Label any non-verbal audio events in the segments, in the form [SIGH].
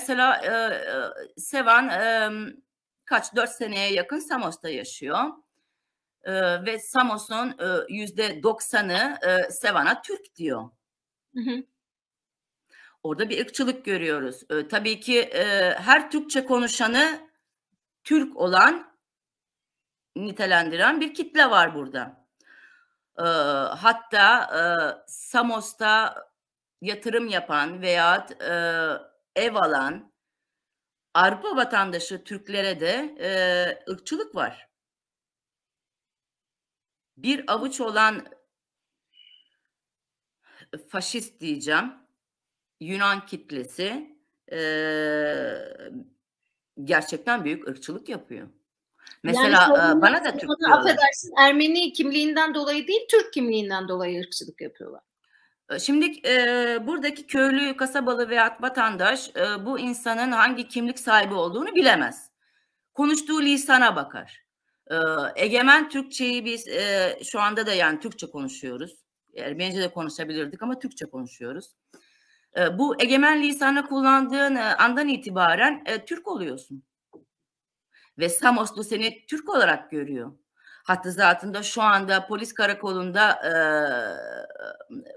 Mesela e, Sevan e, kaç dört seneye yakın Samos'ta yaşıyor. E, ve Samos'un yüzde doksanı Sevan'a Türk diyor. Hı hı. Orada bir ırkçılık görüyoruz. E, tabii ki e, her Türkçe konuşanı Türk olan nitelendiren bir kitle var burada. E, hatta e, Samos'ta yatırım yapan veya e, ev alan Avrupa vatandaşı Türklere de e, ırkçılık var. Bir avuç olan faşist diyeceğim Yunan kitlesi e, gerçekten büyük ırkçılık yapıyor. Mesela yani e, bana da Türk diyorlar. Affedersin Ermeni kimliğinden dolayı değil Türk kimliğinden dolayı ırkçılık yapıyorlar. Ee, şimdi e, buradaki köylü, kasabalı veya vatandaş e, bu insanın hangi kimlik sahibi olduğunu bilemez. Konuştuğu lisana bakar. E, egemen Türkçeyi biz e, şu anda da yani Türkçe konuşuyoruz. Ermenice de konuşabilirdik ama Türkçe konuşuyoruz. E, bu egemen lisanı kullandığın e, andan itibaren e, Türk oluyorsun. Ve Samoslu seni Türk olarak görüyor hattı zatında şu anda polis karakolunda e,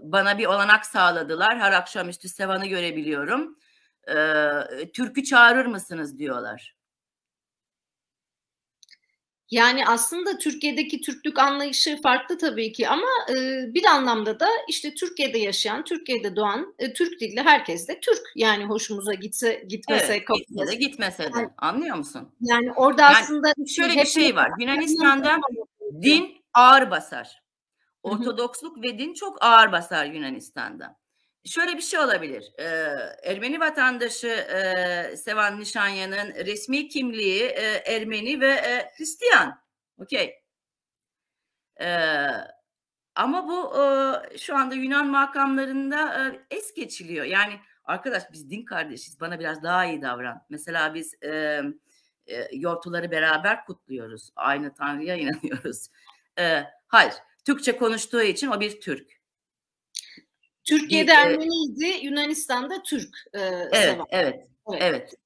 bana bir olanak sağladılar. Her akşamüstü Sevan'ı görebiliyorum. E, Türk'ü çağırır mısınız diyorlar. Yani aslında Türkiye'deki Türklük anlayışı farklı tabii ki ama e, bir anlamda da işte Türkiye'de yaşayan, Türkiye'de doğan, e, Türk dilli herkes de Türk. Yani hoşumuza gitse gitmese evet, gitse de gitmese de. Yani, Anlıyor musun? Yani orada yani aslında şöyle bir şey var. Yunanistan'da din ağır basar. Ortodoksluk ve din çok ağır basar Yunanistan'da. Şöyle bir şey olabilir. Ee, Ermeni vatandaşı e, Sevan Nişanyan'ın resmi kimliği e, Ermeni ve e, Hristiyan. Okey. Ee, ama bu e, şu anda Yunan makamlarında e, es geçiliyor. Yani arkadaş biz din kardeşiz bana biraz daha iyi davran. Mesela biz e, e, yortuları beraber kutluyoruz. Aynı Tanrı'ya inanıyoruz. [LAUGHS] E, hayır, Türkçe konuştuğu için o bir Türk. Türkiye'de bir, Ermeniydi, Yunanistan'da Türk. E, evet, evet, evet, evet.